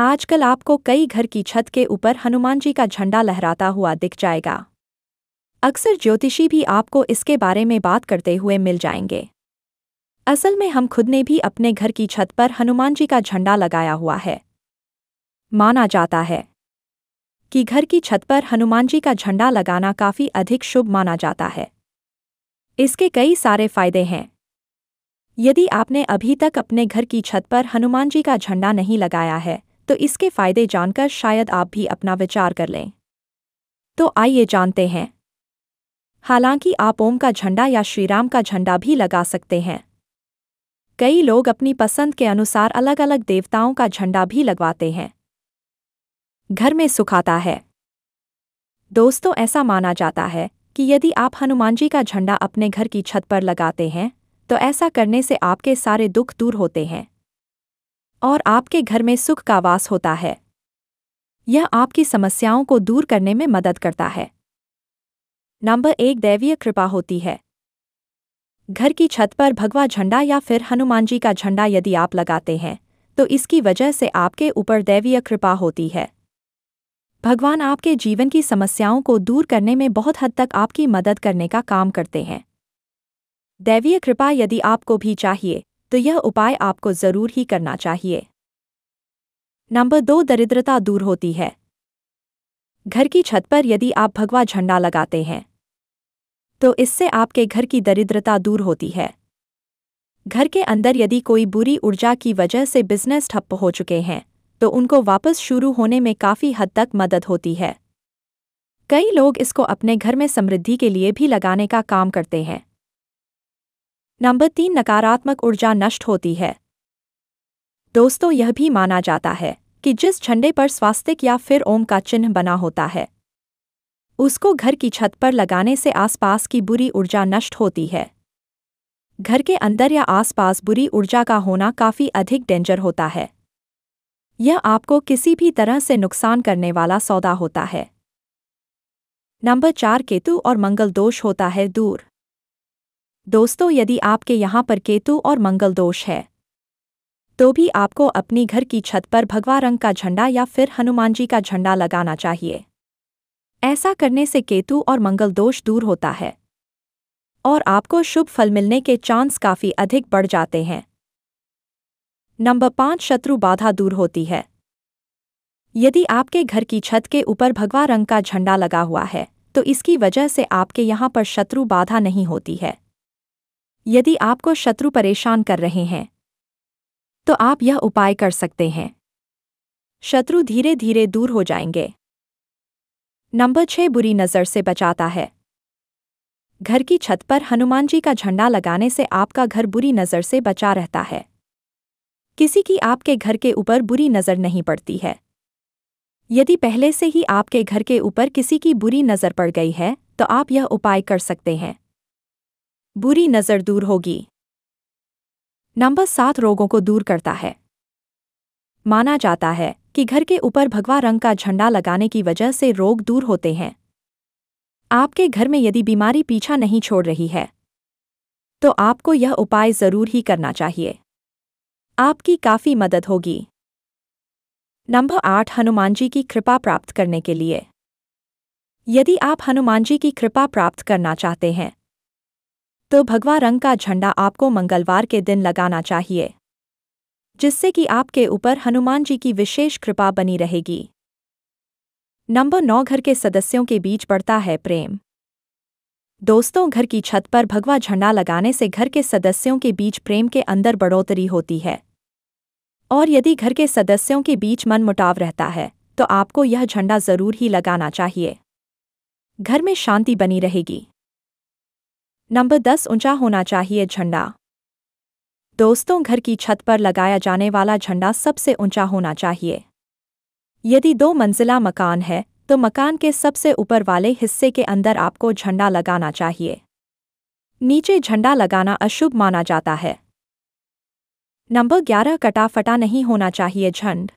आजकल आपको कई घर की छत के ऊपर हनुमान जी का झंडा लहराता हुआ दिख जाएगा अक्सर ज्योतिषी भी आपको इसके बारे में बात करते हुए मिल जाएंगे असल में हम खुद ने भी अपने घर की छत पर हनुमान जी का झंडा लगाया हुआ है माना जाता है कि घर की छत पर हनुमान जी का झंडा लगाना काफ़ी अधिक शुभ माना जाता है इसके कई सारे फायदे हैं यदि आपने अभी तक अपने घर की छत पर हनुमान जी का झंडा नहीं लगाया है तो इसके फायदे जानकर शायद आप भी अपना विचार कर लें तो आइए जानते हैं हालांकि आप ओम का झंडा या श्रीराम का झंडा भी लगा सकते हैं कई लोग अपनी पसंद के अनुसार अलग अलग देवताओं का झंडा भी लगवाते हैं घर में सुखाता है दोस्तों ऐसा माना जाता है कि यदि आप हनुमान जी का झंडा अपने घर की छत पर लगाते हैं तो ऐसा करने से आपके सारे दुख दूर होते हैं और आपके घर में सुख का वास होता है यह आपकी समस्याओं को दूर करने में मदद करता है नंबर एक दैवीय कृपा होती है घर की छत पर भगवा झंडा या फिर हनुमान जी का झंडा यदि आप लगाते हैं तो इसकी वजह से आपके ऊपर दैवीय कृपा होती है भगवान आपके जीवन की समस्याओं को दूर करने में बहुत हद तक आपकी मदद करने का काम करते हैं दैवीय कृपा यदि आपको भी चाहिए तो यह उपाय आपको ज़रूर ही करना चाहिए नंबर दो दरिद्रता दूर होती है घर की छत पर यदि आप भगवा झंडा लगाते हैं तो इससे आपके घर की दरिद्रता दूर होती है घर के अंदर यदि कोई बुरी ऊर्जा की वजह से बिजनेस ठप्प हो चुके हैं तो उनको वापस शुरू होने में काफ़ी हद तक मदद होती है कई लोग इसको अपने घर में समृद्धि के लिए भी लगाने का काम करते हैं नंबर तीन नकारात्मक ऊर्जा नष्ट होती है दोस्तों यह भी माना जाता है कि जिस झंडे पर स्वास्तिक या फिर ओम का चिन्ह बना होता है उसको घर की छत पर लगाने से आसपास की बुरी ऊर्जा नष्ट होती है घर के अंदर या आसपास बुरी ऊर्जा का होना काफ़ी अधिक डेंजर होता है यह आपको किसी भी तरह से नुकसान करने वाला सौदा होता है नंबर चार केतु और मंगल दोष होता है दूर दोस्तों यदि आपके यहाँ पर केतु और मंगल दोष है तो भी आपको अपनी घर की छत पर भगवा रंग का झंडा या फिर हनुमान जी का झंडा लगाना चाहिए ऐसा करने से केतु और मंगल दोष दूर होता है और आपको शुभ फल मिलने के चांस काफ़ी अधिक बढ़ जाते हैं नंबर पाँच शत्रु बाधा दूर होती है यदि आपके घर की छत के ऊपर भगवा रंग का झंडा लगा हुआ है तो इसकी वजह से आपके यहाँ पर शत्रु बाधा नहीं होती है यदि आपको शत्रु परेशान कर रहे हैं तो आप यह उपाय कर सकते हैं शत्रु धीरे धीरे दूर हो जाएंगे नंबर छह बुरी नज़र से बचाता है घर की छत पर हनुमान जी का झंडा लगाने से आपका घर बुरी नज़र से बचा रहता है किसी की आपके घर के ऊपर बुरी नज़र नहीं पड़ती है यदि पहले से ही आपके घर के ऊपर किसी की बुरी नज़र पड़ गई है तो आप यह उपाय कर सकते हैं बुरी नज़र दूर होगी नंबर सात रोगों को दूर करता है माना जाता है कि घर के ऊपर भगवा रंग का झंडा लगाने की वजह से रोग दूर होते हैं आपके घर में यदि बीमारी पीछा नहीं छोड़ रही है तो आपको यह उपाय ज़रूर ही करना चाहिए आपकी काफ़ी मदद होगी नंबर आठ हनुमान जी की कृपा प्राप्त करने के लिए यदि आप हनुमान जी की कृपा प्राप्त करना चाहते हैं तो भगवा रंग का झंडा आपको मंगलवार के दिन लगाना चाहिए जिससे कि आपके ऊपर हनुमान जी की विशेष कृपा बनी रहेगी नंबर नौ घर के सदस्यों के बीच बढ़ता है प्रेम दोस्तों घर की छत पर भगवा झंडा लगाने से घर के सदस्यों के बीच प्रेम के अंदर बढ़ोतरी होती है और यदि घर के सदस्यों के बीच मन मुटाव रहता है तो आपको यह झंडा जरूर ही लगाना चाहिए घर में शांति बनी रहेगी नंबर दस ऊंचा होना चाहिए झंडा दोस्तों घर की छत पर लगाया जाने वाला झंडा सबसे ऊंचा होना चाहिए यदि दो मंजिला मकान है तो मकान के सबसे ऊपर वाले हिस्से के अंदर आपको झंडा लगाना चाहिए नीचे झंडा लगाना अशुभ माना जाता है नंबर ग्यारह कटाफटा नहीं होना चाहिए झंड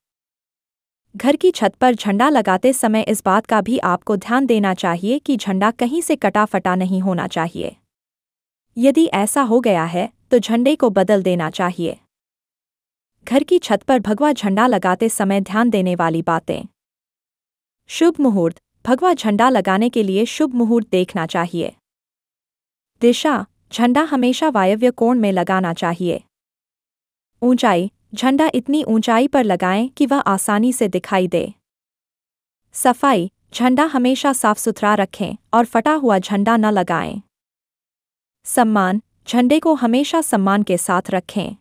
घर की छत पर झंडा लगाते समय इस बात का भी आपको ध्यान देना चाहिए कि झंडा कहीं से कटाफटा नहीं होना चाहिए यदि ऐसा हो गया है तो झंडे को बदल देना चाहिए घर की छत पर भगवा झंडा लगाते समय ध्यान देने वाली बातें शुभ मुहूर्त भगवा झंडा लगाने के लिए शुभ मुहूर्त देखना चाहिए दिशा झंडा हमेशा वायव्य कोण में लगाना चाहिए ऊंचाई झंडा इतनी ऊंचाई पर लगाएं कि वह आसानी से दिखाई दे सफाई झंडा हमेशा साफ सुथरा रखें और फटा हुआ झंडा न लगाएं सम्मान झंडे को हमेशा सम्मान के साथ रखें